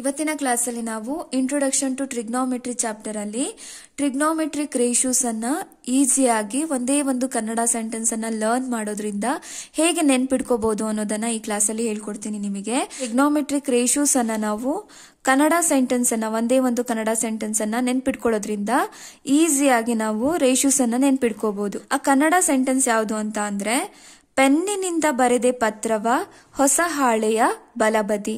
ಇವತ್ತಿನ ಕ್ಲಾಸಲ್ಲಿ ನಾವು ಇಂಟ್ರೊಡಕ್ಷನ್ ಟು ಟ್ರಿಗ್ನೋಮೆಟ್ರಿ ಚಾಪ್ಟರ್ ಅಲ್ಲಿ ಟ್ರಿಗ್ನೋಮೆಟ್ರಿಕ್ ರೇಷಿಯೋಸ್ ಅನ್ನ ಈಸಿಯಾಗಿ ಒಂದೇ ಒಂದು ಕನ್ನಡ ಸೆಂಟೆನ್ಸ್ ಅನ್ನ ಲರ್ನ್ ಮಾಡೋದ್ರಿಂದ ಹೇಗೆ ನೆನ್ಪಿಟ್ಕೋಬಹುದು ಅನ್ನೋದನ್ನ ಈ ಕ್ಲಾಸ್ ಅಲ್ಲಿ ಹೇಳ್ಕೊಡ್ತೀನಿ ನಿಮಗೆ ಟ್ರಿಗ್ನೋಮೆಟ್ರಿಕ್ ರೇಷಿಯೋಸ್ ಅನ್ನ ನಾವು ಕನ್ನಡ ಸೆಂಟೆನ್ಸ್ ಅನ್ನ ಒಂದೇ ಒಂದು ಕನ್ನಡ ಸೆಂಟೆನ್ಸ್ ಅನ್ನ ನೆನ್ಪಿಟ್ಕೊಳ್ಳೋದ್ರಿಂದ ಈಸಿಯಾಗಿ ನಾವು ರೇಷ್ಯೂಸ್ ಅನ್ನ ನೆನ್ಪಿಟ್ಕೋಬಹುದು ಆ ಕನ್ನಡ ಸೆಂಟೆನ್ಸ್ ಯಾವುದು ಅಂತ ಅಂದ್ರೆ ಪೆನ್ನಿನಿಂದ ಬರೆದೇ ಪತ್ರವ ಹೊಸ ಹಾಳೆಯ ಬಲಬದಿ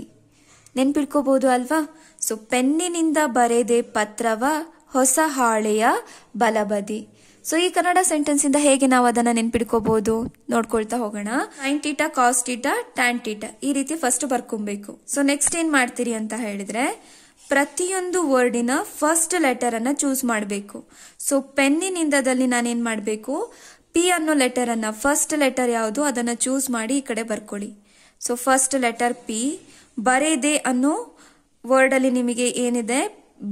ನೆನ್ಪಿಡ್ಕೋಬಹುದು ಅಲ್ವಾ ಸೊ ಪೆನ್ನಿನಿಂದ ಬರೆದೆ ಪತ್ರವ ಹೊಸ ಹಾಳೆಯ ಬಲಬದಿ ಸೊ ಈ ಕನ್ನಡ ಸೆಂಟೆನ್ಸ್ ಇಂದ ಹೇಗೆ ನಾವು ಅದನ್ನ ನೆನ್ಪಿಡ್ಕೋಬಹುದು ನೋಡ್ಕೊಳ್ತಾ ಹೋಗೋಣ sine theta cos theta tan theta ಈ ರೀತಿ ಫಸ್ಟ್ ಬರ್ಕೊಬೇಕು ಸೊ ನೆಕ್ಸ್ಟ್ ಏನ್ ಮಾಡ್ತೀರಿ ಅಂತ ಹೇಳಿದ್ರೆ ಪ್ರತಿಯೊಂದು ವರ್ಡಿನ ಫಸ್ಟ್ ಲೆಟರ್ ಅನ್ನ ಚೂಸ್ ಮಾಡಬೇಕು ಸೊ ಪೆನ್ನಿನಿಂದದಲ್ಲಿ ನಾನೇನ್ ಮಾಡಬೇಕು ಪಿ ಅನ್ನೋ ಲೆಟರ್ ಅನ್ನ ಫಸ್ಟ್ ಲೆಟರ್ ಯಾವುದು ಅದನ್ನ ಚೂಸ್ ಮಾಡಿ ಈ ಕಡೆ ಬರ್ಕೊಳ್ಳಿ ಸೊ ಫಸ್ಟ್ ಲೆಟರ್ ಪಿ ಬರೆದೆ ಅನ್ನೋ ವರ್ಡ್ ಅಲ್ಲಿ ನಿಮಗೆ ಏನಿದೆ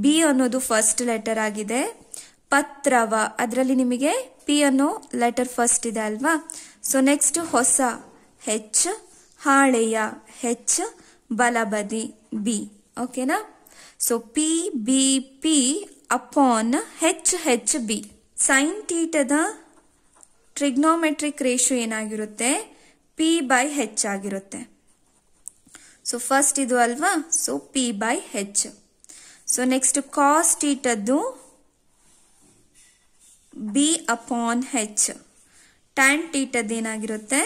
ಬಿ ಅನ್ನೋದು ಫಸ್ಟ್ ಲೆಟರ್ ಆಗಿದೆ ಪತ್ರವ ಅದರಲ್ಲಿ ನಿಮಗೆ ಪಿ ಅನ್ನೋ ಲೆಟರ್ ಫಸ್ಟ್ ಇದೆ ಅಲ್ವಾ ಸೊ ನೆಕ್ಸ್ಟ್ ಹೊಸ ಹೆಚ್ ಹಾಳೆಯ ಹೆಚ್ ಬಲಬದಿ ಬಿ ಓಕೆನಾ so P B P upon H H B sine ಟೀಟದ ಟ್ರಿಗ್ನೋಮೆಟ್ರಿಕ್ ರೇಷಿಯೋ ಏನಾಗಿರುತ್ತೆ ಪಿ ಬೈ ಹೆಚ್ ಆಗಿರುತ್ತೆ ಸೊ ಫಸ್ಟ್ ಇದು ಅಲ್ವಾ so P by H so next cos ಟೀಟದ್ದು ಬಿ ಅಪಾನ್ ಹೆಚ್ ಟ್ಯಾನ್ ಟೀಟದ್ದು ಏನಾಗಿರುತ್ತೆ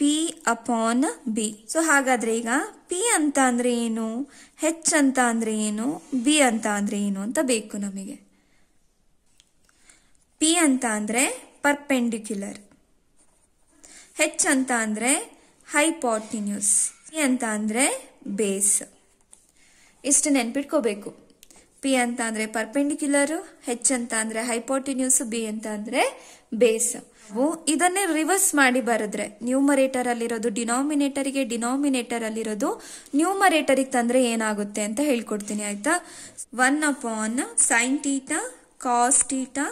ಪಿ ಅಪಾನ್ ಬಿ ಸೊ ಹಾಗಾದ್ರೆ ಈಗ ಪಿ ಅಂತ ಅಂದ್ರೆ ಏನು ಹೆಚ್ ಅಂತ ಅಂದ್ರೆ ಏನು ಬಿ ಅಂತ ಅಂದ್ರೆ ಏನು ಅಂತ ಬೇಕು ನಮಗೆ ಪಿ ಅಂತ ಅಂದ್ರೆ ಪರ್ಪೆಂಡಿಕ್ಯುಲರ್ ಹೆಚ್ ಅಂತ ಅಂದ್ರೆ ಹೈಪಾಟಿನ್ಯೂಸ್ ಅಂತ ಅಂದರೆ ಬೇಸ್ ಇಷ್ಟು ನೆನ್ಪಿಟ್ಕೋಬೇಕು ಪಿ ಅಂತ ಅಂದರೆ ಪರ್ಪೆಂಡಿಕ್ಯುಲರು ಹೆಚ್ ಅಂತ ಅಂದರೆ ಹೈಪಾಟಿನ್ಯೂಸ್ ಬಿ ಅಂತ ಅಂದರೆ ಬೇಸ್ ಇದನ್ನೇ ರಿವರ್ಸ್ ಮಾಡಿ ಬರೆದ್ರೆ ನ್ಯೂಮರೇಟರ್ ಅಲ್ಲಿರೋದು ಡಿನಾಮಿನೇಟರಿಗೆ ಡಿನಾಮಿನೇಟರ್ ಅಲ್ಲಿರೋದು ನ್ಯೂಮರೇಟರಿಗೆ ತಂದ್ರೆ ಏನಾಗುತ್ತೆ ಅಂತ ಹೇಳ್ಕೊಡ್ತೀನಿ ಆಯ್ತಾ one upon sine theta cos theta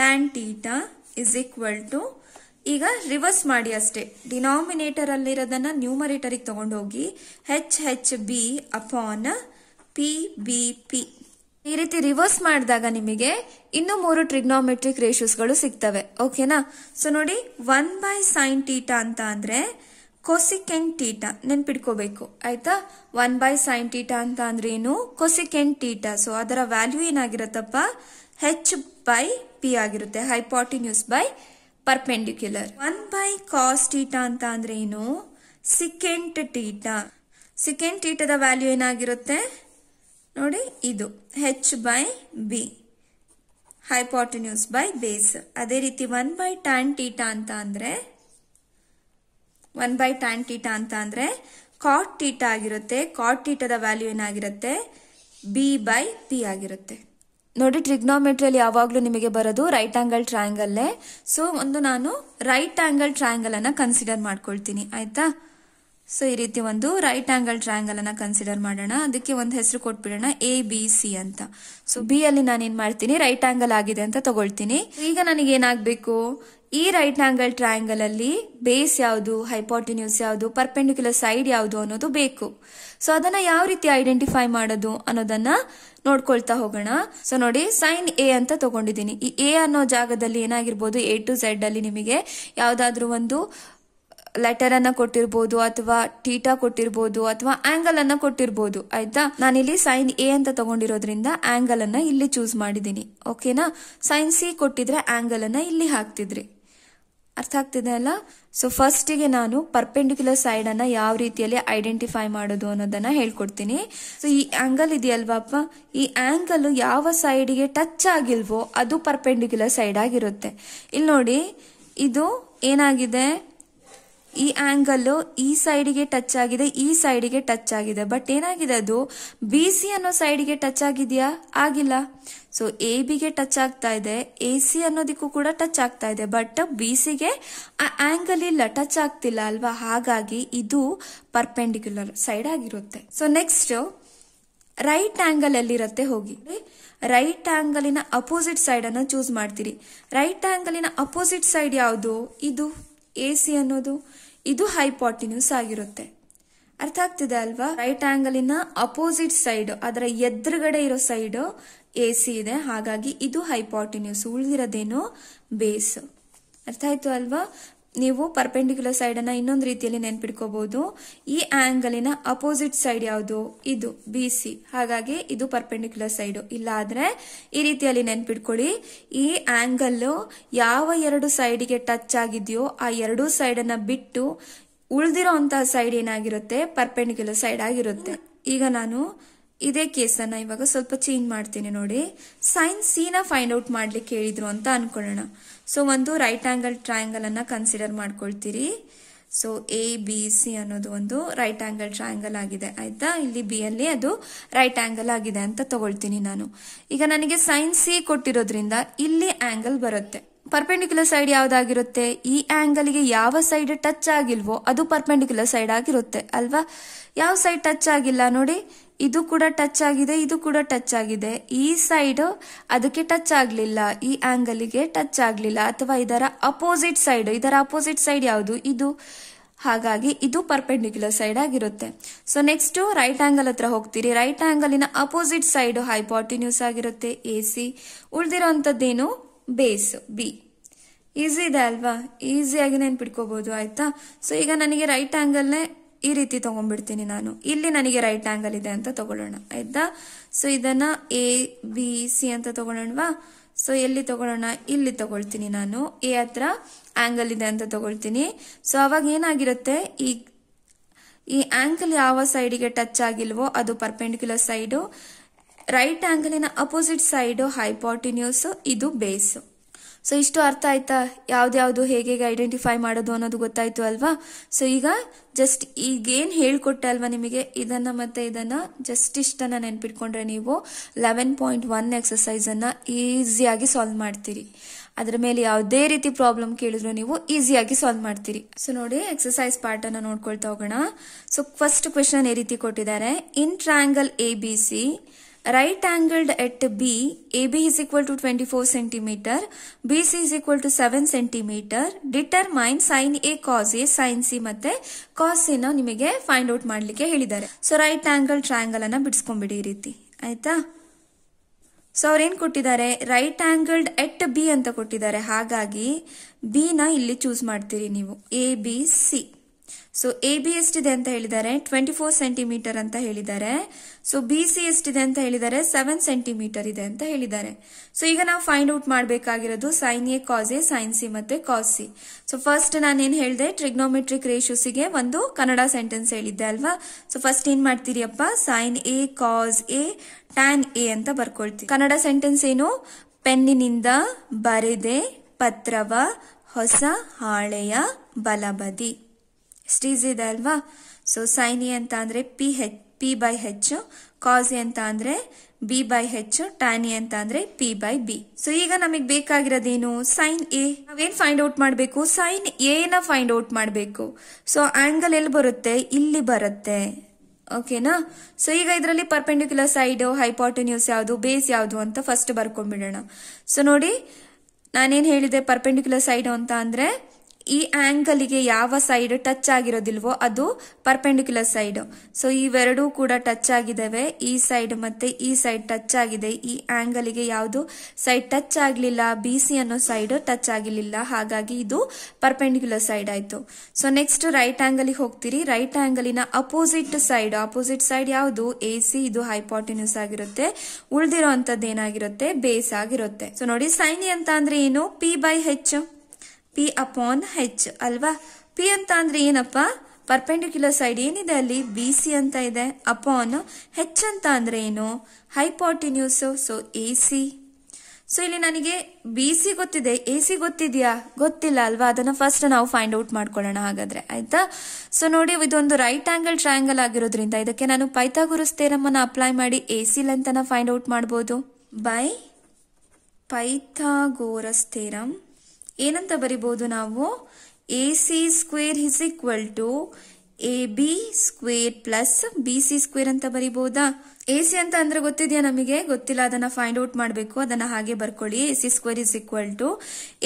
tan theta is equal to ಈಗ ರಿವರ್ಸ್ ಮಾಡಿ ಅಷ್ಟೇ ಡಿನಾಮಿನೇಟರ್ ಅಲ್ಲಿರೋದನ್ನ ನ್ಯೂಮರೇಟರಿಗೆ ತಗೊಂಡೋಗಿ H H B upon P B P ಈ ರೀತಿ ರಿವರ್ಸ್ ಮಾಡಿದಾಗ ನಿಮಗೆ ಇನ್ನು ಮೂರು ಟ್ರಿಗ್ನೋಮೆಟ್ರಿಕ್ ರೇಷಿಯೋಸ್ಗಳು ಸಿಗ್ತವೆ ಓಕೆನಾ ಸೊ ನೋಡಿ ಒನ್ ಬೈ ಸೈನ್ ಟೀಟಾ ಅಂತ ಅಂದ್ರೆ ಕೊಸಿಕೆನ್ ಟೀಟಾ ನೆನ್ಪಿಟ್ಕೋಬೇಕು ಆಯ್ತಾ ಒನ್ ಬೈ ಸೈನ್ ಟೀಟಾ ಅಂತ ಅಂದ್ರೆ ಏನು ಕೊಸಿಕೆನ್ ಟೀಟಾ ಸೊ ಅದರ ವ್ಯಾಲ್ಯೂ ಏನಾಗಿರತ್ತಪ್ಪ ಹೆಚ್ ಬೈ ಪಿ ಆಗಿರುತ್ತೆ hypotenuse by perpendicular one by cos theta ಅಂತ ಅಂದ್ರೆ ಏನು ಸಿಕೆಂಟ್ ಟೀಟಾ ಸಿಕೆಂಟ್ ಟೀಟದ ವ್ಯಾಲ್ಯೂ ಏನಾಗಿರುತ್ತೆ ನೋಡಿ ಇದು H by B hypotenuse by base ಅದೇ ರೀತಿ ಒನ್ ಬೈ ಟ್ಯಾನ್ ಟೀಟಾ ಅಂತ ಅಂದ್ರೆ ಒನ್ ಬೈ ಟ್ಯಾನ್ ಟೀಟಾ ಅಂತ ಅಂದ್ರೆ ಕಾಟ್ ಟೀಟ ಆಗಿರುತ್ತೆ ಕಾಟ್ ಟೀಟದ ವ್ಯಾಲ್ಯೂ ಏನಾಗಿರುತ್ತೆ ಬಿ ಬೈ ಪಿ ಆಗಿರುತ್ತೆ ನೋಡಿ ಅಲ್ಲಿ ಯಾವಾಗಲೂ ನಿಮಗೆ ಬರೋದು ರೈಟ್ ಆ್ಯಂಗಲ್ ಟ್ರಯಾಂಗಲ್ಲೇ ಸೊ ಒಂದು ನಾನು ರೈಟ್ ಆಂಗಲ್ ಟ್ರಯಾಂಗಲ್ ಅನ್ನ ಕನ್ಸಿಡರ್ ಮಾಡ್ಕೊಳ್ತೀನಿ ಆಯ್ತಾ ಸೊ ಈ ರೀತಿ ಒಂದು ರೈಟ್ ಟ್ರಯಾಂಗಲ್ ಅನ್ನ ಕನ್ಸಿಡರ್ ಮಾಡೋಣ ಅದಕ್ಕೆ ಒಂದು ಹೆಸರು ಕೊಟ್ಬಿಡೋಣ ಎ ಬಿ ಸಿ ಅಂತ ಸೊ ಬಿ ಅಲ್ಲಿ ನಾನು ಏನ್ ಮಾಡ್ತೀನಿ ರೈಟ್ ಆಂಗಲ್ ಆಗಿದೆ ಅಂತ ತಗೊಳ್ತೀನಿ ಈಗ ನನಗೆ ಏನಾಗಬೇಕು ಈ ರೈಟ್ ಆ್ಯಂಗಲ್ ಟ್ರಯಾಂಗಲ್ ಅಲ್ಲಿ ಬೇಸ್ ಯಾವುದು ಹೈಪೋಟಿನ್ಯೂಸ್ ಯಾವುದು ಪರ್ಪೆಂಡಿಕ್ಯುಲರ್ ಸೈಡ್ ಯಾವುದು ಅನ್ನೋದು ಬೇಕು ಸೊ ಅದನ್ನ ಯಾವ ರೀತಿ ಐಡೆಂಟಿಫೈ ಮಾಡೋದು ಅನ್ನೋದನ್ನ ನೋಡ್ಕೊಳ್ತಾ ಹೋಗೋಣ ಸೊ ನೋಡಿ ಸೈನ್ ಎ ಅಂತ ತಗೊಂಡಿದ್ದೀನಿ ಈ ಎ ಅನ್ನೋ ಜಾಗದಲ್ಲಿ ಏನಾಗಿರ್ಬೋದು ಎ ಟು ಝೆಡ್ ಅಲ್ಲಿ ನಿಮಗೆ ಯಾವ್ದಾದ್ರು ಒಂದು ಲೆಟರ್ ಅನ್ನ ಕೊಟ್ಟಿರ್ಬೋದು ಅಥವಾ ಟೀಟಾ ಕೊಟ್ಟಿರ್ಬೋದು ಅಥವಾ ಆಂಗಲ್ ಅನ್ನ ಕೊಟ್ಟಿರ್ಬೋದು ಆಯ್ತಾ ನಾನಿಲ್ಲಿ ಸೈನ್ ಎ ಅಂತ ತಗೊಂಡಿರೋದ್ರಿಂದ ಆಂಗಲ್ ಅನ್ನ ಇಲ್ಲಿ ಚೂಸ್ ಮಾಡಿದ್ದೀನಿ ಓಕೆನಾ ಸೈನ್ ಸಿ ಕೊಟ್ಟಿದ್ರೆ ಆಂಗಲ್ ಅನ್ನ ಇಲ್ಲಿ ಹಾಕ್ತಿದ್ರಿ ಅರ್ಥ ಆಗ್ತಿದೆ ಅಲ್ಲ ಸೊ ಫಸ್ಟಿಗೆ ನಾನು ಪರ್ಪೆಂಡಿಕ್ಯುಲರ್ ಅನ್ನ ಯಾವ ರೀತಿಯಲ್ಲಿ ಐಡೆಂಟಿಫೈ ಮಾಡೋದು ಅನ್ನೋದನ್ನ ಹೇಳ್ಕೊಡ್ತೀನಿ ಸೊ ಈ ಆ್ಯಂಗಲ್ ಅಪ್ಪ ಈ ಆಂಗಲ್ ಯಾವ ಗೆ ಟಚ್ ಆಗಿಲ್ವೋ ಅದು ಪರ್ಪೆಂಡಿಕ್ಯುಲರ್ ಸೈಡ್ ಆಗಿರುತ್ತೆ ಇಲ್ಲಿ ನೋಡಿ ಇದು ಏನಾಗಿದೆ ಈ ಆಂಗಲ್ ಈ ಸೈಡಿಗೆ ಟಚ್ ಆಗಿದೆ ಈ ಸೈಡಿಗೆ ಟಚ್ ಆಗಿದೆ ಬಟ್ ಏನಾಗಿದೆ ಅದು ಬಿ ಸಿ ಅನ್ನೋ ಗೆ ಟಚ್ ಆಗಿದೆಯಾ ಆಗಿಲ್ಲ ಸೊ ಎ ಬಿಗೆ ಟಚ್ ಆಗ್ತಾ ಇದೆ ಎ ಸಿ ಅನ್ನೋದಕ್ಕೂ ಕೂಡ ಟಚ್ ಆಗ್ತಾ ಇದೆ ಬಟ್ ಬಿ ಸಿಗೆ ಆ ಆಂಗಲ್ ಇಲ್ಲ ಟಚ್ ಆಗ್ತಿಲ್ಲ ಅಲ್ವಾ ಹಾಗಾಗಿ ಇದು ಪರ್ಪೆಂಡಿಕ್ಯುಲರ್ ಸೈಡ್ ಆಗಿರುತ್ತೆ ಸೊ ನೆಕ್ಸ್ಟ್ ರೈಟ್ ಆಂಗಲ್ ಅಲ್ಲಿರುತ್ತೆ ಹೋಗಿ ರೈಟ್ ಆಂಗಲಿನ ಅಪೋಸಿಟ್ ಸೈಡ್ ಅನ್ನ ಚೂಸ್ ಮಾಡ್ತೀರಿ ರೈಟ್ ಆಂಗಲಿನ ಅಪೋಸಿಟ್ ಸೈಡ್ ಯಾವುದು ಇದು ಎ ಸಿ ಅನ್ನೋದು ಇದು ಹೈಪಾಟಿನ್ಯೂಸ್ ಆಗಿರುತ್ತೆ ಅರ್ಥ ಆಗ್ತಿದೆ ಅಲ್ವಾ ರೈಟ್ ಆಂಗಲಿನ ಅಪೋಸಿಟ್ ಸೈಡ್ ಅದರ ಎದುರುಗಡೆ ಇರೋ ಸೈಡ್ ಎ ಸಿ ಇದೆ ಹಾಗಾಗಿ ಇದು ಹೈಪಾಟಿನ್ಯೂಸ್ ಉಳಿದಿರೋದೇನು ಬೇಸ್ ಅರ್ಥ ಆಯ್ತು ಅಲ್ವಾ ನೀವು ಪರ್ಪೆಂಡಿಕ್ಯುಲರ್ ಅನ್ನ ಇನ್ನೊಂದು ರೀತಿಯಲ್ಲಿ ನೆನ್ಪಿಟ್ಕೋಬಹುದು ಈ ಆಂಗಲಿನ ಅಪೋಸಿಟ್ ಸೈಡ್ ಯಾವುದು ಇದು ಬಿ ಸಿ ಹಾಗಾಗಿ ಇದು ಪರ್ಪೆಂಡಿಕ್ಯುಲರ್ ಇಲ್ಲ ಆದ್ರೆ ಈ ರೀತಿಯಲ್ಲಿ ನೆನ್ಪಿಟ್ಕೊಳ್ಳಿ ಈ ಆಂಗಲ್ ಯಾವ ಎರಡು ಸೈಡಿಗೆ ಟಚ್ ಆಗಿದೆಯೋ ಆ ಎರಡು ಸೈಡ್ ಅನ್ನ ಬಿಟ್ಟು ಉಳಿದಿರೋ ಅಂತಹ ಸೈಡ್ ಏನಾಗಿರುತ್ತೆ ಪರ್ಪೆಂಡಿಕ್ಯುಲರ್ ಸೈಡ್ ಆಗಿರುತ್ತೆ ಈಗ ನಾನು ಇದೇ ಕೇಸನ್ನ ಇವಾಗ ಸ್ವಲ್ಪ ಚೇಂಜ್ ಮಾಡ್ತೀನಿ ನೋಡಿ ಸೈನ್ ಸಿನ ಫೈಂಡ್ ಔಟ್ ಮಾಡ್ಲಿಕ್ಕೆ ಹೇಳಿದ್ರು ಅಂತ ಅನ್ಕೊಳ್ಳೋಣ ಸೊ ಒಂದು ರೈಟ್ ಆಂಗಲ್ ಟ್ರಯಾಂಗಲ್ ಅನ್ನ ಕನ್ಸಿಡರ್ ಮಾಡ್ಕೊಳ್ತೀರಿ ಸೊ ಎ ಬಿ ಸಿ ಅನ್ನೋದು ಒಂದು ರೈಟ್ ಆಂಗಲ್ ಟ್ರಯಾಂಗಲ್ ಆಗಿದೆ ಆಯ್ತಾ ಇಲ್ಲಿ ಬಿ ಅಲ್ಲಿ ಅದು ರೈಟ್ ಆಂಗಲ್ ಆಗಿದೆ ಅಂತ ತಗೊಳ್ತೀನಿ ನಾನು ಈಗ ನನಗೆ ಸೈನ್ ಸಿ ಕೊಟ್ಟಿರೋದ್ರಿಂದ ಇಲ್ಲಿ ಆಂಗಲ್ ಬರುತ್ತೆ ಪರ್ಪೆಂಡಿಕ್ಯುಲರ್ ಸೈಡ್ ಯಾವ್ದಾಗಿರುತ್ತೆ ಈ ಗೆ ಯಾವ ಸೈಡ್ ಟಚ್ ಆಗಿಲ್ವೋ ಅದು ಪರ್ಪೆಂಡಿಕ್ಯುಲರ್ ಸೈಡ್ ಆಗಿರುತ್ತೆ ಅಲ್ವಾ ಯಾವ ಸೈಡ್ ಟಚ್ ಆಗಿಲ್ಲ ನೋಡಿ ಇದು ಕೂಡ ಟಚ್ ಆಗಿದೆ ಇದು ಕೂಡ ಟಚ್ ಆಗಿದೆ ಈ ಸೈಡ್ ಅದಕ್ಕೆ ಟಚ್ ಆಗಲಿಲ್ಲ ಈ ಗೆ ಟಚ್ ಆಗಲಿಲ್ಲ ಅಥವಾ ಇದರ ಅಪೋಸಿಟ್ ಸೈಡ್ ಇದರ ಅಪೋಸಿಟ್ ಸೈಡ್ ಯಾವುದು ಇದು ಹಾಗಾಗಿ ಇದು ಪರ್ಪೆಂಡಿಕ್ಯುಲರ್ ಸೈಡ್ ಆಗಿರುತ್ತೆ ಸೊ ನೆಕ್ಸ್ಟ್ ರೈಟ್ ಆಂಗಲ್ ಹತ್ರ ಹೋಗ್ತೀರಿ ರೈಟ್ ಆಂಗಲಿನ ಅಪೋಸಿಟ್ ಸೈಡ್ ಹೈಪಾಟಿನ್ಯೂಸ್ ಆಗಿರುತ್ತೆ ಎ ಸಿ ಉಳಿದಿರೋದೇನು ಬೇಸ್ ಬಿ ಈಸಿ ಇದೆ ಅಲ್ವಾ ಈಸಿಯಾಗಿ ನೆನ್ಪಿಟ್ಕೋಬಹುದು ಆಯ್ತಾ ಸೊ ಈಗ ನನಗೆ ರೈಟ್ ಆಂಗಲ್ನೇ ಈ ರೀತಿ ತಗೊಂಡ್ಬಿಡ್ತೀನಿ ನಾನು ಇಲ್ಲಿ ನನಗೆ ರೈಟ್ ಆಂಗಲ್ ಇದೆ ಅಂತ ತಗೊಳ್ಳೋಣ ಆಯ್ತಾ ಸೊ ಇದನ್ನ ಎ ಬಿ ಸಿ ಅಂತ ತಗೊಳ್ಳೋಣವಾ ಸೊ ಎಲ್ಲಿ ತಗೊಳ್ಳೋಣ ಇಲ್ಲಿ ತಗೊಳ್ತೀನಿ ನಾನು ಎ ಹತ್ರ ಆಂಗಲ್ ಇದೆ ಅಂತ ತಗೊಳ್ತೀನಿ ಸೊ ಅವಾಗ ಏನಾಗಿರುತ್ತೆ ಈ ಈ ಆಂಗಲ್ ಯಾವ ಸೈಡಿಗೆ ಟಚ್ ಆಗಿಲ್ವೋ ಅದು ಪರ್ಪೆಂಡಿಕ್ಯುಲರ್ ಸೈಡು ರೈಟ್ ಆಂಗಲಿನ ಅಪೋಸಿಟ್ ಸೈಡು ಹೈಪಾಟಿನ್ಯೂಸ್ ಇದು ಬೇಸು ಸೊ ಇಷ್ಟು ಅರ್ಥ ಆಯ್ತಾ ಯಾವ್ದ್ಯಾವ್ದು ಹೇಗೆ ಐಡೆಂಟಿಫೈ ಮಾಡೋದು ಅನ್ನೋದು ಗೊತ್ತಾಯ್ತು ಅಲ್ವಾ ಸೊ ಈಗ ಜಸ್ಟ್ ಈಗೇನು ಹೇಳ್ಕೊಟ್ಟೆ ಅಲ್ವಾ ನಿಮಗೆ ಇದನ್ನ ಮತ್ತೆ ಇದನ್ನ ಜಸ್ಟ್ ಇಷ್ಟನ್ನ ನೆನ್ಪಿಟ್ಕೊಂಡ್ರೆ ನೀವು ಲೆವೆನ್ ಪಾಯಿಂಟ್ ಒನ್ ಅನ್ನ ಈಸಿಯಾಗಿ ಸಾಲ್ವ್ ಮಾಡ್ತೀರಿ ಅದರ ಮೇಲೆ ಯಾವುದೇ ರೀತಿ ಪ್ರಾಬ್ಲಮ್ ಕೇಳಿದ್ರು ನೀವು ಈಸಿಯಾಗಿ ಸಾಲ್ವ್ ಮಾಡ್ತೀರಿ ಸೊ ನೋಡಿ ಎಕ್ಸಸೈಸ್ ಪಾರ್ಟ್ ಅನ್ನ ನೋಡ್ಕೊಳ್ತಾ ಹೋಗೋಣ ಸೊ ಫಸ್ಟ್ ಕ್ವೆಶನ್ ಈ ರೀತಿ ಕೊಟ್ಟಿದ್ದಾರೆ in triangle A B C B A B is equal to twenty four centimeter B C is equal to seven centimeter determine sine A cos A, sine C ಮತ್ತೆ cos A ನ ನಿಮಗೆ find out ಮಾಡಲಿಕ್ಕೆ ಹೇಳಿದ್ದಾರೆ so right angle triangle ಅನ್ನ ಬಿಡಿಸ್ಕೊಂಡ್ಬಿಡಿ ಈ ರೀತಿ ಆಯ್ತಾ so ಅವ್ರೇನ್ ಕೊಟ್ಟಿದ್ದಾರೆ ರೈಟ್ ಆಂಗಲ್ಡ್ ಎಟ್ ಬಿ ಅಂತ ಕೊಟ್ಟಿದ್ದಾರೆ ಹಾಗಾಗಿ ಬಿ ನ ಇಲ್ಲಿ ಚೂಸ್ ಮಾಡ್ತೀರಿ ನೀವು A B C so A B ಎಷ್ಟಿದೆ ಅಂತ ಹೇಳಿದ್ದಾರೆ ಟ್ವೆಂಟಿ ಫೋರ್ ಸೆಂಟಿಮೀಟರ್ ಅಂತ ಹೇಳಿದ್ದಾರೆ ಸೊ ಬಿ ಸಿ ಎಷ್ಟಿದೆ ಅಂತ ಹೇಳಿದ್ದಾರೆ ಸೆವೆನ್ ಸೆಂಟಿಮೀಟರ್ ಇದೆ ಅಂತ ಹೇಳಿದ್ದಾರೆ ಸೊ ಈಗ ನಾವು ಫೈಂಡ್ ಔಟ್ ಮಾಡಬೇಕಾಗಿರೋದು sine A cos A sine C ಮತ್ತೆ ಕಾಸ್ ಸಿ ಸೊ ಫಸ್ಟ್ ನಾನೇನು ಹೇಳಿದೆ ಟ್ರಿಗ್ನೋಮೆಟ್ರಿಕ್ ರೇಷಿಯೋಸಿಗೆ ಒಂದು ಕನ್ನಡ ಸೆಂಟೆನ್ಸ್ ಹೇಳಿದ್ದೆ ಅಲ್ವಾ ಸೊ ಫಸ್ಟ್ ಏನ್ ಮಾಡ್ತೀರಿ ಅಪ್ಪ sine A cos A tan A ಅಂತ ಬರ್ಕೊಳ್ತೀವಿ ಕನ್ನಡ ಸೆಂಟೆನ್ಸ್ ಏನು ಪೆನ್ನಿನಿಂದ ಬರೆದೆ ಪತ್ರವ ಹೊಸ ಹಾಳೆಯ ಬಲಬದಿ ಸ್ಟೀಸ್ ಇದೆ ಅಲ್ವಾ ಸೊ ಸೈನ್ ಎ ಅಂತ ಅಂದರೆ P H P by H cos ಅಂತ ಅಂದರೆ ಬಿ ಬೈ ಹೆಚ್ಚು ಟ್ಯಾನಿ ಅಂತ ಅಂದರೆ ಪಿ ಬೈ ಬಿ ಸೊ ಈಗ ನಮಗೆ ಬೇಕಾಗಿರೋದೇನು ಸೈನ್ ಎ ನಾವೇನು ಫೈಂಡ್ ಔಟ್ ಮಾಡಬೇಕು ಸೈನ್ ಎ ನ ಫೈಂಡ್ ಔಟ್ ಮಾಡಬೇಕು ಸೊ ಆಂಗಲ್ ಎಲ್ಲಿ ಬರುತ್ತೆ ಇಲ್ಲಿ ಬರುತ್ತೆ ಓಕೆನಾ ಸೊ ಈಗ ಇದರಲ್ಲಿ ಪರ್ಪೆಂಡಿಕ್ಯುಲರ್ ಸೈಡ್ ಹೈಪಾಟನ್ಯೂಸ್ ಯಾವುದು ಬೇಸ್ ಯಾವುದು ಅಂತ ಫಸ್ಟ್ ಬರ್ಕೊಂಡ್ಬಿಡೋಣ ಸೊ ನೋಡಿ ನಾನೇನ್ ಹೇಳಿದೆ ಪರ್ಪೆಂಡಿಕ್ಯುಲರ್ ಸೈಡ್ ಅಂತ ಅಂದ್ರೆ ಈ ಗೆ ಯಾವ ಸೈಡ್ ಟಚ್ ಆಗಿರೋದಿಲ್ವೋ ಅದು ಪರ್ಪೆಂಡಿಕ್ಯುಲರ್ ಸೈಡ್ ಸೊ ಇವೆರಡೂ ಕೂಡ ಟಚ್ ಆಗಿದ್ದಾವೆ ಈ ಸೈಡ್ ಮತ್ತೆ ಈ ಸೈಡ್ ಟಚ್ ಆಗಿದೆ ಈ ಗೆ ಯಾವುದು ಸೈಡ್ ಟಚ್ ಆಗಲಿಲ್ಲ ಬಿ ಸಿ ಅನ್ನೋ ಸೈಡ್ ಟಚ್ ಆಗಿರಲಿಲ್ಲ ಹಾಗಾಗಿ ಇದು ಪರ್ಪೆಂಡಿಕ್ಯುಲರ್ ಸೈಡ್ ಆಯಿತು ಸೊ ನೆಕ್ಸ್ಟ್ ರೈಟ್ ಗೆ ಹೋಗ್ತೀರಿ ರೈಟ್ ಆ್ಯಂಗಲಿನ ಅಪೋಸಿಟ್ ಸೈಡ್ ಅಪೋಸಿಟ್ ಸೈಡ್ ಯಾವುದು ಎ ಸಿ ಇದು ಹೈಪಾಟಿನ್ಯೂಸ್ ಆಗಿರುತ್ತೆ ಉಳಿದಿರೋ ಅಂಥದ್ದು ಏನಾಗಿರುತ್ತೆ ಬೇಸ್ ಆಗಿರುತ್ತೆ ಸೊ ನೋಡಿ ಸೈನಿ ಅಂತ ಅಂದ್ರೆ ಏನು P by H P upon H ಅಲ್ವಾ ಪಿ ಅಂತ ಅಂದ್ರೆ ಏನಪ್ಪ ಪರ್ಪೆಂಡಿಕ್ಯುಲರ್ ಸೈಡ್ ಏನಿದೆ ಅಲ್ಲಿ ಬಿ ಸಿ ಅಂತ ಇದೆ ಅಪಾನ್ ಹೆಚ್ ಅಂತ ಅಂದ್ರೆ ಏನು hypotenuse so A C so ಇಲ್ಲಿ ನನಗೆ ಬಿ ಸಿ ಗೊತ್ತಿದೆ ಎ ಸಿ ಗೊತ್ತಿದೆಯಾ ಗೊತ್ತಿಲ್ಲ ಅಲ್ವಾ ಅದನ್ನ ಫಸ್ಟ್ ನಾವು ಫೈಂಡ್ ಔಟ್ ಮಾಡ್ಕೊಳ್ಳೋಣ ಹಾಗಾದ್ರೆ ಆಯ್ತಾ ಸೊ ನೋಡಿ ಇದೊಂದು ರೈಟ್ ಆಂಗಲ್ ಟ್ರಯಾಂಗಲ್ ಆಗಿರೋದ್ರಿಂದ ಇದಕ್ಕೆ ನಾನು ಪೈಥಾಗುರುಸ್ ಅನ್ನ ಅಪ್ಲೈ ಮಾಡಿ ಎ ಸಿ ಅನ್ನ ಫೈಂಡ್ ಔಟ್ ಮಾಡ್ಬೋದು ಬೈ ಪೈಥಾಗೋರಸ್ ಥೇರಮ್ ಏನಂತ ಬರಿಬಹುದು ನಾವು A C square is equal to A B square plus B C square ಅಂತ ಬರಿಬೋದಾ ಎ ಸಿ ಅಂತ ಅಂದ್ರೆ ಗೊತ್ತಿದೆಯಾ ನಮಗೆ ಗೊತ್ತಿಲ್ಲ ಅದನ್ನ ಫೈಂಡ್ ಔಟ್ ಮಾಡಬೇಕು ಅದನ್ನ ಹಾಗೆ ಬರ್ಕೊಳ್ಳಿ A C square is equal to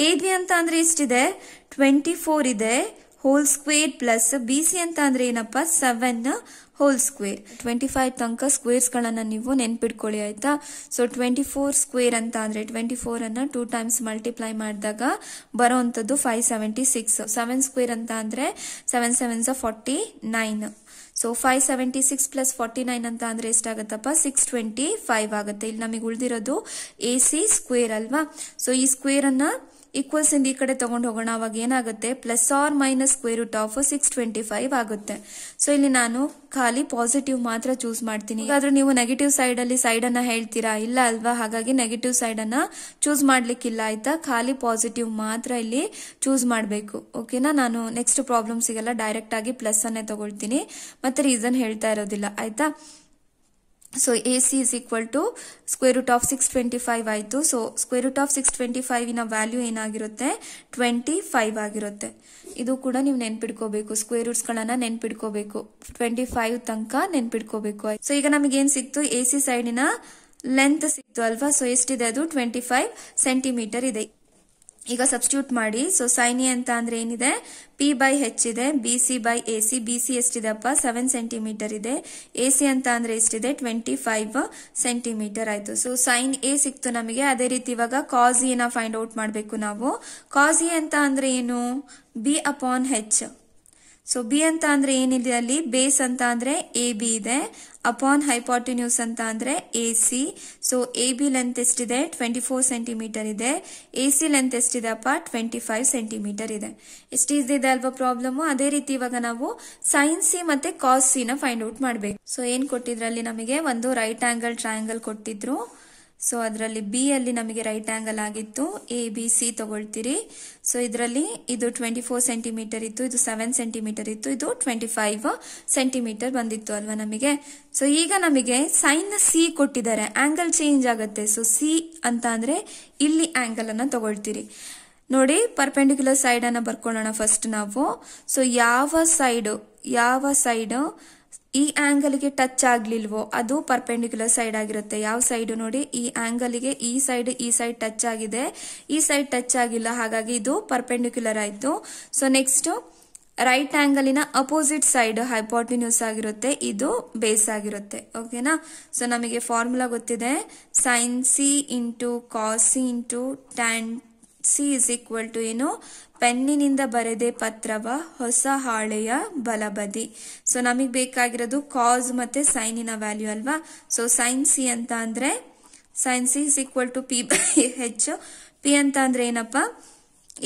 A B ಅಂತ ಅಂದ್ರೆ ಎಷ್ಟಿದೆ ಟ್ವೆಂಟಿ ಫೋರ್ ಇದೆ whole square plus B C ಅಂತ ಅಂದ್ರೆ ಏನಪ್ಪ seven whole square twenty five ತನಕ ಸ್ಕ್ವೇರ್ಸ್ ಗಳನ್ನ ನೀವು ನೆನ್ಪಿಟ್ಕೊಳ್ಳಿ ಆಯ್ತಾ ಸೊ ಟ್ವೆಂಟಿ ಫೋರ್ ಸ್ಕ್ವೇರ್ ಅಂತ ಅಂದ್ರೆ ಟ್ವೆಂಟಿ ಫೋರ್ ಅನ್ನ ಟೂ ಟೈಮ್ಸ್ ಮಲ್ಟಿಪ್ಲೈ ಮಾಡಿದಾಗ ಬರೋ ಅಂಥದ್ದು five seventy six seven square ಅಂತ ಅಂದ್ರೆ seven sevens forty nine so five seventy six plus forty nine ಅಂತ ಅಂದ್ರೆ ಎಷ್ಟಾಗತ್ತಪ್ಪ ಸಿಕ್ಸ್ ಟ್ವೆಂಟಿ ಫೈವ್ ಆಗುತ್ತೆ ಇಲ್ಲಿ ನಮಗೆ ಉಳಿದಿರೋದು ಎ ಸಿ ಸ್ಕ್ವೇರ್ ಅಲ್ವಾ ಸೊ ಈ ಸ್ಕ್ವೇರ್ ಅನ್ನ ಈಕ್ವಲ್ಸ್ ಇಂದ ಈ ಕಡೆ ತಗೊಂಡು ಹೋಗೋಣ ಅವಾಗ ಏನಾಗುತ್ತೆ plus or minus square root of six twenty five ಆಗುತ್ತೆ ಸೊ ಇಲ್ಲಿ ನಾನು ಖಾಲಿ ಪಾಸಿಟಿವ್ ಮಾತ್ರ ಚೂಸ್ ಮಾಡ್ತೀನಿ ಆದ್ರೂ ನೀವು ನೆಗೆಟಿವ್ ಸೈಡ್ ಅಲ್ಲಿ ಸೈಡ್ ಅನ್ನ ಹೇಳ್ತೀರಾ ಇಲ್ಲ ಅಲ್ವಾ ಹಾಗಾಗಿ ನೆಗೆಟಿವ್ ಸೈಡ್ ಅನ್ನ ಚೂಸ್ ಮಾಡ್ಲಿಕ್ಕಿಲ್ಲ ಆಯ್ತಾ ಖಾಲಿ ಪಾಸಿಟಿವ್ ಮಾತ್ರ ಇಲ್ಲಿ ಚೂಸ್ ಮಾಡಬೇಕು ಓಕೆನಾ ನಾನು ನೆಕ್ಸ್ಟ್ ಪ್ರಾಬ್ಲಮ್ಸಿಗೆಲ್ಲ ಡೈರೆಕ್ಟ್ ಆಗಿ ಪ್ಲಸ್ ಅನ್ನೇ ತಗೊಳ್ತೀನಿ ಮತ್ತೆ ರೀಸನ್ ಹೇಳ್ತಾ ಇರೋದಿಲ್ಲ ಆಯ್ತಾ so A C is equal to square root of six twenty five ಆಯಿತು so square root of six twenty ಫೈವಿನ ವ್ಯಾಲ್ಯೂ ಏನಾಗಿರುತ್ತೆ ಟ್ವೆಂಟಿ ಫೈವ್ ಆಗಿರುತ್ತೆ ಇದು ಕೂಡ ನೀವು ನೆನ್ಪಿಡ್ಕೋಬೇಕು ಸ್ಕ್ವೇರ್ ರೂಟ್ಸ್ಗಳನ್ನು ನೆನ್ಪಿಡ್ಕೋಬೇಕು ಟ್ವೆಂಟಿ ಫೈವ್ ತನಕ ನೆನ್ಪಿಡ್ಕೋಬೇಕು ಸೊ ಈಗ ನಮಗೇನು ಸಿಕ್ತು ಎ ಸಿ ಸೈಡಿನ ಲೆಂತ್ ಸಿಕ್ತು ಅಲ್ವಾ ಸೊ ಎಷ್ಟಿದೆ ಅದು ಟ್ವೆಂಟಿ ಫೈವ್ ಸೆಂಟಿಮೀಟರ್ ಇದೆ ಈಗ ಸಬ್ಸ್ಟ್ಯೂಟ್ ಮಾಡಿ ಸೊ ಸೈನಿ ಅಂತ ಅಂದ್ರೆ ಏನಿದೆ ಪಿ ಬೈ ಹೆಚ್ ಇದೆ B C by A C B C ಎಷ್ಟಿದೆ ಅಪ್ಪ ಸೆವೆನ್ ಸೆಂಟಿಮೀಟರ್ ಇದೆ ಎ ಸಿ ಅಂತ ಅಂದ್ರೆ ಎಷ್ಟಿದೆ ಟ್ವೆಂಟಿ ಫೈವ್ ಸೆಂಟಿಮೀಟರ್ ಆಯ್ತು ಸೊ ಸೈನ್ ಎ ಸಿಕ್ತು ನಮಗೆ ಅದೇ ರೀತಿ ಇವಾಗ ಕಾಸ್ ಇನ e ಫೈಂಡ್ ಔಟ್ ಮಾಡಬೇಕು ನಾವು ಕಾಸ್ ಇ e ಅಂತ ಅಂದ್ರೆ ಏನು B upon H so B ಅಂತ ಅಂದ್ರೆ ಏನಿದೆ ಅಲ್ಲಿ ಬೇಸ್ ಅಂತ ಅಂದ್ರೆ ಎ ಬಿ ಇದೆ ಅಪಾನ್ ಹೈಪಾಟಿನ್ಯೂಸ್ ಅಂತ ಅಂದ್ರೆ A C so A B length ಎಷ್ಟಿದೆ ಟ್ವೆಂಟಿ ಫೋರ್ ಸೆಂಟಿಮೀಟರ್ ಇದೆ ಎ ಸಿ ಲೆಂತ್ ಎಷ್ಟಿದೆ ಅಪ್ಪ ಟ್ವೆಂಟಿ ಫೈವ್ ಸೆಂಟಿಮೀಟರ್ ಇದೆ ಇದೆ ಅಲ್ವಾ ಪ್ರಾಬ್ಲಮ್ ಅದೇ ರೀತಿ ಇವಾಗ ನಾವು ಸೈನ್ ಸಿ ಮತ್ತೆ ಕಾಸ್ ಸಿ ನ ಫೈಂಡ್ ಔಟ್ ಮಾಡಬೇಕು ಸೊ ಏನ್ ಕೊಟ್ಟಿದ್ರಲ್ಲಿ ನಮಗೆ ಒಂದು ರೈಟ್ ಆಂಗಲ್ ಟ್ರಯಾಂಗಲ್ ಕೊಟ್ಟಿದ್ರು ಸೊ ಅದರಲ್ಲಿ ಬಿ ಅಲ್ಲಿ ನಮಗೆ ರೈಟ್ ಆಂಗಲ್ ಆಗಿತ್ತು ಎ ಬಿ ಸಿ ತಗೊಳ್ತೀರಿ ಸೊ ಇದರಲ್ಲಿ ಇದು ಟ್ವೆಂಟಿ ಫೋರ್ ಸೆಂಟಿಮೀಟರ್ ಇತ್ತು ಇದು ಸೆವೆನ್ ಸೆಂಟಿಮೀಟರ್ ಇತ್ತು ಇದು ಟ್ವೆಂಟಿ ಫೈವ್ ಸೆಂಟಿಮೀಟರ್ ಬಂದಿತ್ತು ಅಲ್ವಾ ನಮಗೆ ಸೊ ಈಗ ನಮಗೆ ಸೈನ್ ಸಿ ಕೊಟ್ಟಿದ್ದಾರೆ ಆಂಗಲ್ ಚೇಂಜ್ ಆಗುತ್ತೆ ಸೊ ಸಿ ಅಂತ ಅಂದ್ರೆ ಇಲ್ಲಿ ಅನ್ನ ತಗೊಳ್ತೀರಿ ನೋಡಿ ಪರ್ಪೆಂಡಿಕ್ಯುಲರ್ ಅನ್ನ ಬರ್ಕೊಳ್ಳೋಣ ಫಸ್ಟ್ ನಾವು ಸೊ ಯಾವ ಸೈಡ್ ಯಾವ ಸೈಡ್ ಈ ಆ್ಯಂಗಲ್ಗೆ ಟಚ್ ಆಗ್ಲಿಲ್ವೋ ಅದು ಪರ್ಪೆಂಡಿಕ್ಯುಲರ್ ಸೈಡ್ ಆಗಿರುತ್ತೆ ಯಾವ ಸೈಡ್ ನೋಡಿ ಈ ಆ್ಯಂಗಲ್ಗೆ ಈ ಸೈಡ್ ಈ ಸೈಡ್ ಟಚ್ ಆಗಿದೆ ಈ ಸೈಡ್ ಟಚ್ ಆಗಿಲ್ಲ ಹಾಗಾಗಿ ಇದು ಪರ್ಪೆಂಡಿಕ್ಯುಲರ್ ಆಯ್ತು ಸೊ ನೆಕ್ಸ್ಟ್ ರೈಟ್ ಆ್ಯಂಗಲಿನ ಅಪೋಸಿಟ್ ಸೈಡ್ ಹೈಪೋಟಿನ್ಯೂಸ್ ಆಗಿರುತ್ತೆ ಇದು ಬೇಸ್ ಆಗಿರುತ್ತೆ ಓಕೆನಾ ಸೊ ನಮಗೆ ಫಾರ್ಮುಲಾ ಗೊತ್ತಿದೆ sine C into cos C into tan C is equal to ಏನು ಪೆನ್ನಿನಿಂದ ಬರೆದೇ ಪತ್ರವ ಹೊಸ ಹಾಳೆಯ ಬಲಬದಿ ಸೊ ನಮಗ್ ಬೇಕಾಗಿರೋದು ಕಾಸ್ ಮತ್ತೆ ಸೈನಿನ ವ್ಯಾಲ್ಯೂ ಅಲ್ವಾ ಸೊ ಸೈನ್ ಸಿ ಅಂತ ಅಂದ್ರೆ sine C is equal to P by H P ಅಂತ ಅಂದ್ರೆ ಏನಪ್ಪಾ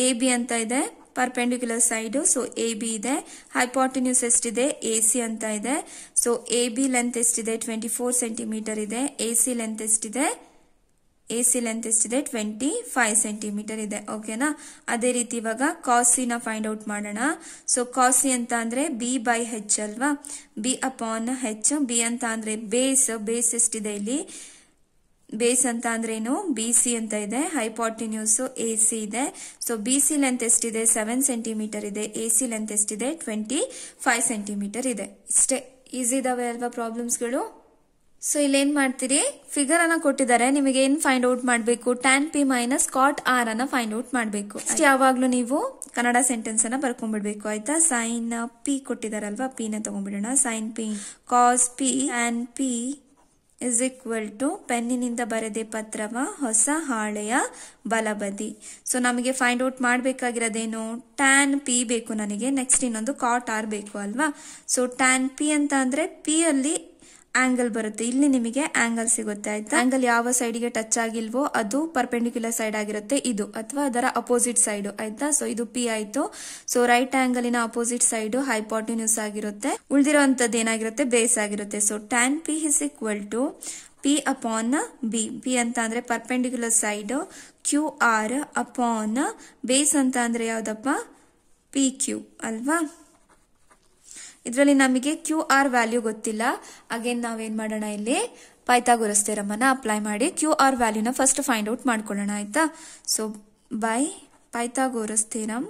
ಎ ಬಿ ಅಂತ ಇದೆ perpendicular side so A B ಇದೆ ಹೈಪಾಟಿನ್ಯೂಸ್ ಎಷ್ಟಿದೆ ಎ ಸಿ ಅಂತ ಇದೆ ಸೊ ಎ ಬಿ ಲೆಂತ್ ಎಷ್ಟಿದೆ ಟ್ವೆಂಟಿ ಫೋರ್ ಸೆಂಟಿಮೀಟರ್ ಇದೆ ಎ ಸಿ ಲೆಂತ್ ಎಷ್ಟಿದೆ ಎ ಸಿ ಲೆಂತ್ ಎಷ್ಟಿದೆ ಟ್ವೆಂಟಿ ಫೈವ್ ಸೆಂಟಿಮೀಟರ್ ಇದೆ ಓಕೆನಾ ಅದೇ ರೀತಿ ಇವಾಗ ಕಾಸಿನ ಫೈಂಡ್ ಔಟ್ ಮಾಡೋಣ ಸೊ ಕಾಸಿ ಅಂತ ಅಂದ್ರೆ ಬಿ ಬೈ ಹೆಚ್ ಅಲ್ವಾ ಬಿ ಅಪಾನ್ ಹೆಚ್ ಬಿ ಅಂತ ಅಂದ್ರೆ ಬೇಸ್ ಬೇಸ್ ಎಷ್ಟಿದೆ ಇಲ್ಲಿ ಬೇಸ್ ಅಂತ ಅಂದ್ರೆ ಏನು ಬಿ ಸಿ ಅಂತ ಇದೆ ಹೈಪಾಟಿನ್ಯೂಸ್ ಎ ಸಿ ಇದೆ ಸೊ ಬಿ ಸಿ ಲೆಂತ್ ಎಷ್ಟಿದೆ ಸೆವೆನ್ ಸೆಂಟಿಮೀಟರ್ ಇದೆ ಎ ಸಿ ಲೆಂತ್ ಎಷ್ಟಿದೆ ಟ್ವೆಂಟಿ ಫೈವ್ ಸೆಂಟಿಮೀಟರ್ ಇದೆ ಇಷ್ಟೇ ಈಸಿ ಇದಾವೆ ಅಲ್ವಾ ಪ್ರಾಬ್ಲಮ್ಸ್ಗಳು ಸೊ ಇಲ್ಲೇನ್ ಮಾಡ್ತೀರಿ ಫಿಗರ್ ಅನ್ನ ಕೊಟ್ಟಿದ್ದಾರೆ ನಿಮಗೆ ಏನ್ ಫೈಂಡ್ ಔಟ್ ಮಾಡಬೇಕು tan P minus cot R ಅನ್ನ ಫೈಂಡ್ ಔಟ್ ಮಾಡಬೇಕು ಯಾವಾಗ್ಲೂ ನೀವು ಕನ್ನಡ ಸೆಂಟೆನ್ಸ್ ಅನ್ನ ಬರ್ಕೊಂಡ್ಬಿಡ್ಬೇಕು ಆಯ್ತಾ ಸೈನ್ ಪಿ ಕೊಟ್ಟಿದಾರಲ್ವಾ ಪಿ ನ ತಗೊಂಡ್ಬಿಡೋಣ sine P cos P tan P is equal to ಪೆನ್ನಿನಿಂದ ಬರೆದೇ ಪತ್ರವ ಹೊಸ ಹಾಳೆಯ ಬಲಬದಿ ಸೊ ನಮಗೆ ಫೈಂಡ್ ಔಟ್ ಮಾಡಬೇಕಾಗಿರೋದೇನು ಟ್ಯಾನ್ ಪಿ ಬೇಕು ನನಗೆ ನೆಕ್ಸ್ಟ್ ಇನ್ನೊಂದು ಕಾಟ್ ಆರ್ ಬೇಕು ಅಲ್ವಾ ಸೊ ಟ್ಯಾನ್ ಪಿ ಅಂತ ಅಂದ್ರೆ ಪಿ ಅಲ್ಲಿ ಆಂಗಲ್ ಬರುತ್ತೆ ಇಲ್ಲಿ ನಿಮಗೆ ಆಂಗಲ್ ಸಿಗುತ್ತೆ ಆಯ್ತಾ ಆಂಗಲ್ ಯಾವ ಸೈಡ್ಗೆ ಟಚ್ ಆಗಿಲ್ವೋ ಅದು ಪರ್ಪೆಂಡಿಕ್ಯುಲರ್ ಸೈಡ್ ಆಗಿರುತ್ತೆ ಇದು ಅಥವಾ ಅದರ ಅಪೋಸಿಟ್ ಸೈಡ್ ಆಯ್ತಾ ಸೊ ಇದು ಪಿ ಆಯ್ತು ಸೊ ರೈಟ್ ಆಂಗಲಿನ ಅಪೋಸಿಟ್ ಸೈಡ್ ಹೈಪಾಟಿನ್ಯೂಸ್ ಆಗಿರುತ್ತೆ ಉಳಿದಿರುವಂತದ್ದು ಏನಾಗಿರುತ್ತೆ ಬೇಸ್ ಆಗಿರುತ್ತೆ so tan P is equal to P upon B P ಅಂತ ಅಂದ್ರೆ perpendicular side Q R upon base ಅಂತ ಅಂದ್ರೆ ಯಾವ್ದಪ್ಪ ಪಿ ಕ್ಯೂ ಅಲ್ವಾ ಇದರಲ್ಲಿ ನಮಗೆ ಕ್ಯೂ ಆರ್ ವ್ಯಾಲ್ಯೂ ಗೊತ್ತಿಲ್ಲ ಅಗೇನ್ ನಾವೇನ್ ಮಾಡೋಣ ಇಲ್ಲಿ ಪೈಥಾಗೋರಸ್ ಥಿಯರಮನ್ನು ಅಪ್ಲೈ ಮಾಡಿ ಕ್ಯೂ ಆರ್ ವ್ಯಾಲ್ಯೂನ ಫಸ್ಟ್ ಫೈಂಡ್ ಔಟ್ ಮಾಡ್ಕೊಳ್ಳೋಣ ಆಯ್ತಾ ಸೊ ಬೈ ಪೈಥಾಗೋರಸ್ ಥಿಯರಮ್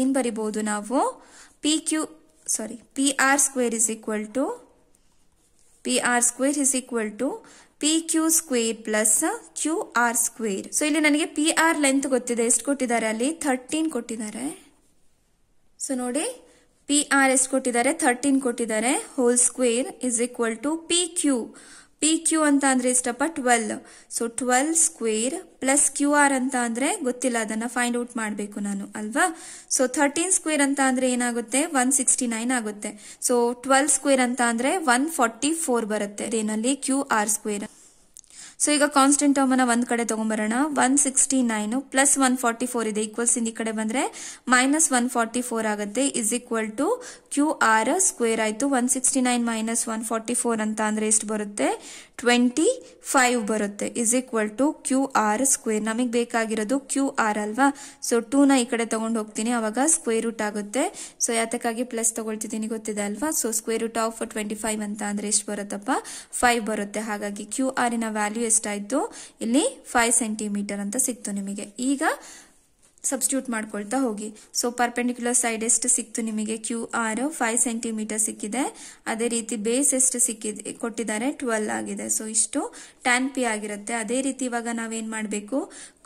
ಏನ್ ಬರಿಬೋದು ನಾವು P Q sorry P R square is equal to P R square is equal to P Q square plus Q R square so ಇಲ್ಲಿ ನನಗೆ P R length ಗೊತ್ತಿದೆ ಎಷ್ಟು ಕೊಟ್ಟಿದ್ದಾರೆ ಅಲ್ಲಿ ಥರ್ಟೀನ್ ಕೊಟ್ಟಿದ್ದಾರೆ ಸೊ ನೋಡಿ ಪಿ ಆರ್ ಎಷ್ಟು ಕೊಟ್ಟಿದ್ದಾರೆ ಥರ್ಟೀನ್ ಕೊಟ್ಟಿದ್ದಾರೆ whole square is equal to P Q P Q ಅಂತ ಅಂದ್ರೆ ಇಷ್ಟಪ್ಪ twelve so twelve square plus Q R ಅಂತ ಅಂದ್ರೆ ಗೊತ್ತಿಲ್ಲ ಅದನ್ನ ಫೈಂಡ್ ಔಟ್ ಮಾಡಬೇಕು ನಾನು ಅಲ್ವಾ ಸೊ ಥರ್ಟೀನ್ ಸ್ಕ್ವೇರ್ ಅಂತ ಅಂದ್ರೆ ಏನಾಗುತ್ತೆ ಒನ್ ಸಿಕ್ಸ್ಟಿ ನೈನ್ ಆಗುತ್ತೆ ಸೊ ಟ್ವೆಲ್ ಸ್ಕ್ವೇರ್ ಅಂತ ಅಂದ್ರೆ ಒನ್ ಫಾರ್ಟಿ ಫೋರ್ ಬರುತ್ತೆ ಕ್ಯೂ ಆರ್ ಸ್ಕ್ವೇರ್ ಸೊ ಈಗ ಕಾನ್ಸ್ಟೆಂಟ್ ಟರ್ಮ್ ಅನ್ನ ಒಂದ್ ಕಡೆ ತಗೊಂಬರೋಣ one sixty nine plus one forty four ಇದೆ ಈಕ್ವಲ್ಸ್ ಇಂದ ಈ ಕಡೆ ಬಂದ್ರೆ ಮೈನಸ್ ಒನ್ ಫಾರ್ಟಿ ಫೋರ್ ಆಗುತ್ತೆ is equal to Q R square ಆಯ್ತು one sixty nine minus one forty four ಅಂತ ಅಂದ್ರೆ ಎಷ್ಟು ಬರುತ್ತೆ ಟ್ವೆಂಟಿ ಫೈವ್ ಬರುತ್ತೆ is equal to Q R square ನಮಗೆ ಬೇಕಾಗಿರೋದು ಕ್ಯೂ ಆರ್ ಅಲ್ವಾ ಸೊ ಟೂ ನ ಈ ಕಡೆ ತಗೊಂಡು ಹೋಗ್ತೀನಿ ಅವಾಗ ಸ್ಕ್ವೇರ್ ರೂಟ್ ಆಗುತ್ತೆ ಸೊ ಯಾತಕ್ಕಾಗಿ ಪ್ಲಸ್ ತಗೊಳ್ತಿದ್ದೀನಿ ಗೊತ್ತಿದೆ ಅಲ್ವಾ so square root of twenty five ಅಂತ ಅಂದ್ರೆ ಎಷ್ಟು ಬರುತ್ತಪ್ಪ ಫೈವ್ ಬರುತ್ತೆ ಹಾಗಾಗಿ ಕ್ಯೂ ಆರ್ ಇನ ವ್ಯಾಲ್ಯೂ ವ್ಯಾಲ್ಯೂ ಎಷ್ಟಾಯಿತು ಇಲ್ಲಿ ಫೈವ್ ಸೆಂಟಿಮೀಟರ್ ಅಂತ ಸಿಕ್ತು ನಿಮಗೆ ಈಗ ಸಬ್ಸ್ಟ್ಯೂಟ್ ಮಾಡ್ಕೊಳ್ತಾ ಹೋಗಿ ಸೊ ಪರ್ಪೆಂಡಿಕ್ಯುಲರ್ ಸೈಡ್ ಎಷ್ಟು ಸಿಕ್ತು ನಿಮಗೆ ಕ್ಯೂ ಆರ್ ಫೈವ್ ಸೆಂಟಿಮೀಟರ್ ಸಿಕ್ಕಿದೆ ಅದೇ ರೀತಿ ಬೇಸ್ ಎಷ್ಟು ಸಿಕ್ಕಿದೆ ಕೊಟ್ಟಿದ್ದಾರೆ ಟ್ವೆಲ್ ಆಗಿದೆ ಸೊ ಇಷ್ಟು ಟ್ಯಾನ್ ಪಿ ಆಗಿರುತ್ತೆ ಅದೇ ರೀತಿ ಇವಾಗ ನಾವೇನು ಮಾಡಬೇಕು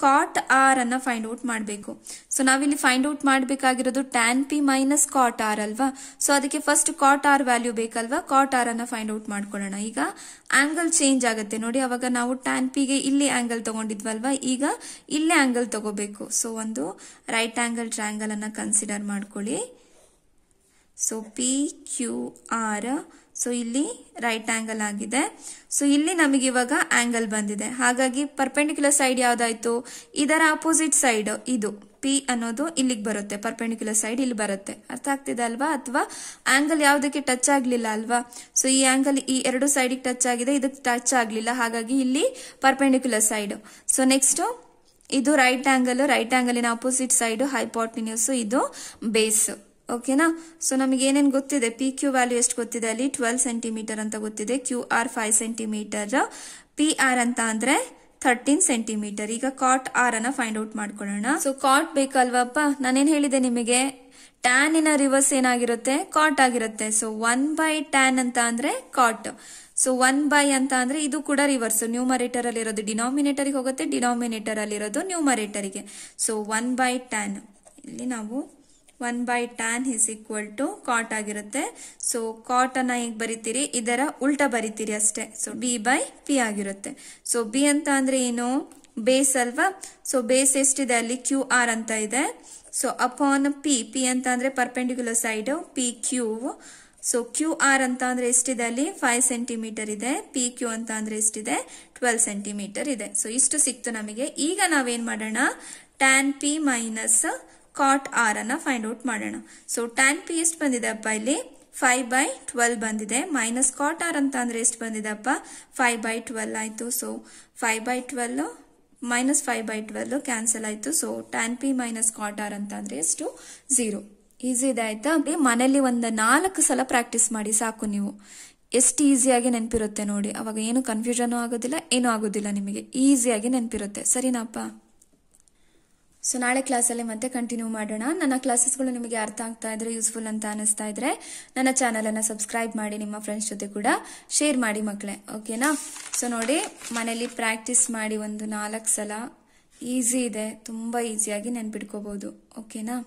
ಕಾಟ್ ಆರ್ ಅನ್ನ ಫೈಂಡ್ ಔಟ್ ಮಾಡಬೇಕು ಸೊ ನಾವಿಲ್ಲಿ ಫೈಂಡ್ ಔಟ್ ಮಾಡಬೇಕಾಗಿರೋದು tan P minus cot R ಅಲ್ವಾ ಸೊ ಅದಕ್ಕೆ ಫಸ್ಟ್ ಕಾಟ್ ಆರ್ ವ್ಯಾಲ್ಯೂ ಬೇಕಲ್ವಾ ಕಾಟ್ ಆರ್ ಅನ್ನ ಫೈಂಡ್ ಔಟ್ ಮಾಡ್ಕೊಳ್ಳೋಣ ಈಗ ಆಂಗಲ್ ಚೇಂಜ್ ಆಗುತ್ತೆ ನೋಡಿ ಅವಾಗ ನಾವು ಟ್ಯಾನ್ ಪಿಗೆ ಇಲ್ಲಿ ಆಂಗಲ್ ತಗೊಂಡಿದ್ವಲ್ವಾ ಈಗ ಇಲ್ಲೇ ಆಂಗಲ್ ತಗೋಬೇಕು ಸೊ ಒಂದು ರೈಟ್ ಆಂಗಲ್ ಟ್ರ್ಯಾಂಗಲ್ ಅನ್ನ ಕನ್ಸಿಡರ್ ಮಾಡ್ಕೊಳ್ಳಿ so P Q R so ಇಲ್ಲಿ ರೈಟ್ ಆಂಗಲ್ ಆಗಿದೆ ಸೊ ಇಲ್ಲಿ ನಮಗೆ ಇವಾಗ ಆಂಗಲ್ ಬಂದಿದೆ ಹಾಗಾಗಿ ಪರ್ಪೆಂಡಿಕ್ಯುಲರ್ ಸೈಡ್ ಯಾವ್ದಾಯ್ತು ಇದರ ಅಪೋಸಿಟ್ ಸೈಡ್ ಇದು ಪಿ ಅನ್ನೋದು ಇಲ್ಲಿಗೆ ಬರುತ್ತೆ ಪರ್ಪೆಂಡಿಕ್ಯುಲರ್ ಸೈಡ್ ಇಲ್ಲಿ ಬರುತ್ತೆ ಅರ್ಥ ಆಗ್ತಿದೆ ಅಲ್ವಾ ಅಥವಾ ಆಂಗಲ್ ಯಾವುದಕ್ಕೆ ಟಚ್ ಆಗಲಿಲ್ಲ ಅಲ್ವಾ ಸೊ ಈ ಆಂಗಲ್ ಈ ಎರಡು ಸೈಡಿಗೆ ಟಚ್ ಆಗಿದೆ ಇದಕ್ಕೆ ಟಚ್ ಆಗಲಿಲ್ಲ ಹಾಗಾಗಿ ಇಲ್ಲಿ ಪರ್ಪೆಂಡಿಕ್ಯುಲರ್ ಸೈಡ್ ಸೊ ನೆಕ್ಸ್ಟ್ ಇದು ರೈಟ್ ಆಂಗಲ್ ರೈಟ್ ಆ್ಯಂಗಲಿನ ಅಪೋಸಿಟ್ ಸೈಡ್ ಹೈಪಾಟಿನ್ಯೂಸ್ ಇದು ಬೇಸ್ ಓಕೆನಾ ಸೊ ನಮಗೆ ಏನೇನು ಗೊತ್ತಿದೆ ಪಿ ಕ್ಯೂ ವ್ಯಾಲ್ಯೂ ಎಷ್ಟು ಗೊತ್ತಿದೆ ಅಲ್ಲಿ ಟ್ವೆಲ್ ಸೆಂಟಿಮೀಟರ್ ಅಂತ ಗೊತ್ತಿದೆ Q R five centimetre P R ಅಂತ ಅಂದ್ರೆ ಥರ್ಟೀನ್ ಸೆಂಟಿಮೀಟರ್ ಈಗ ಕಾಟ್ ಆರ್ ಅನ್ನ ಫೈಂಡ್ ಔಟ್ ಮಾಡ್ಕೊಳ್ಳೋಣ ಸೊ ಕಾಟ್ ಬೇಕಲ್ವಪ್ಪ ನಾನೇನ್ ಹೇಳಿದೆ ನಿಮಗೆ ಟ್ಯಾನಿನ ರಿವರ್ಸ್ ಏನಾಗಿರುತ್ತೆ ಕಾಟ್ ಆಗಿರುತ್ತೆ ಸೊ ಒನ್ ಬೈ ಟ್ಯಾನ್ ಅಂತ ಅಂದ್ರೆ ಕಾಟ್ ಸೊ ಒನ್ ಬೈ ಅಂತ ಅಂದ್ರೆ ಇದು ಕೂಡ ರಿವರ್ಸ್ ನ್ಯೂಮರೇಟರ್ ಅಲ್ಲಿ ಇರೋದು ಡಿನಾಮಿನೇಟರ್ಗೆ ಹೋಗುತ್ತೆ ಡಿನಾಮಿನೇಟರ್ ಅಲ್ಲಿ ಇರೋದು ನ್ಯೂಮರೇಟರ್ಗೆ ಸೊ ಒನ್ ಬೈ ಟ್ಯಾನ್ ಇಲ್ಲಿ ನಾವು one by tan is equal to cot ಆಗಿರುತ್ತೆ ಸೊ ಕಾಟ್ ಅನ್ನ ಹೇಗೆ ಬರಿತೀರಿ ಇದರ ಉಲ್ಟ ಬರಿತೀರಿ ಅಷ್ಟೇ ಸೊ ಬಿ ಬೈ ಪಿ ಆಗಿರುತ್ತೆ ಸೊ ಬಿ ಅಂತ ಅಂದ್ರೆ ಏನು ಬೇಸ್ ಅಲ್ವಾ ಸೊ ಬೇಸ್ ಎಷ್ಟಿದೆ ಅಲ್ಲಿ ಕ್ಯೂ ಆರ್ ಅಂತ ಇದೆ ಸೊ ಅಪಾನ್ ಪಿ ಪಿ ಅಂತ ಅಂದ್ರೆ perpendicular side P Q so Q R ಅಂತ ಅಂದ್ರೆ ಎಷ್ಟಿದೆ ಅಲ್ಲಿ ಫೈವ್ ಸೆಂಟಿಮೀಟರ್ ಇದೆ ಪಿ ಕ್ಯೂ ಅಂತ ಅಂದ್ರೆ ಎಷ್ಟಿದೆ ಟ್ವೆಲ್ ಸೆಂಟಿಮೀಟರ್ ಇದೆ ಸೊ ಇಷ್ಟು ಸಿಕ್ತು ನಮಗೆ ಈಗ ನಾವೇನ್ ಮಾಡೋಣ tan P minus cot R ಅನ್ನ ಫೈಂಡ್ ಔಟ್ ಮಾಡೋಣ ಸೊ ಟ್ಯಾನ್ ಪಿ ಎಷ್ಟು ಬಂದಿದೆಪ್ಪ ಇಲ್ಲಿ ಫೈವ್ ಬೈ ಟ್ವೆಲ್ ಬಂದಿದೆ ಮೈನಸ್ ಕಾಟ್ ಆರ್ ಅಂತ ಅಂದ್ರೆ ಎಷ್ಟು ಬಂದಿದೆಪ್ಪ ಫೈವ್ ಬೈ ಟ್ವೆಲ್ ಆಯ್ತು so five by twelve minus five by twelve cancel ಆಯ್ತು so tan P minus cot R ಅಂತ ಅಂದ್ರೆ ಎಷ್ಟು ಝೀರೋ ಈಸಿ ಇದೆ ಆಯ್ತಾ ಮನೆಯಲ್ಲಿ ಒಂದು ನಾಲ್ಕು ಸಲ ಪ್ರಾಕ್ಟೀಸ್ ಮಾಡಿ ಸಾಕು ನೀವು ಎಷ್ಟು ಈಸಿಯಾಗಿ ನೆನಪಿರುತ್ತೆ ನೋಡಿ ಅವಾಗ ಏನು ಕನ್ಫ್ಯೂಷನು ಆಗೋದಿಲ್ಲ ಏನೂ ಆಗೋದಿಲ್ಲ ನಿಮಗೆ ಈಸಿಯಾಗಿ ನೆನಪಿರುತ್ತೆ ಸರಿನಾಪ್ಪ ಸೊ ನಾಳೆ ಕ್ಲಾಸಲ್ಲಿ ಮತ್ತೆ ಕಂಟಿನ್ಯೂ ಮಾಡೋಣ ನನ್ನ ಕ್ಲಾಸಸ್ಗಳು ನಿಮಗೆ ಅರ್ಥ ಆಗ್ತಾ ಇದ್ರೆ ಯೂಸ್ಫುಲ್ ಅಂತ ಅನಿಸ್ತಾ ಇದ್ರೆ ನನ್ನ ಚಾನಲನ್ನು ಸಬ್ಸ್ಕ್ರೈಬ್ ಮಾಡಿ ನಿಮ್ಮ ಫ್ರೆಂಡ್ಸ್ ಜೊತೆ ಕೂಡ ಶೇರ್ ಮಾಡಿ ಮಕ್ಕಳೇ ಓಕೆನಾ ಸೊ ನೋಡಿ ಮನೇಲಿ ಪ್ರಾಕ್ಟೀಸ್ ಮಾಡಿ ಒಂದು ನಾಲ್ಕು ಸಲ ಈಸಿ ಇದೆ ತುಂಬ ಈಸಿಯಾಗಿ ನೆನ್ಪಿಟ್ಕೋಬಹುದು ಓಕೆನಾ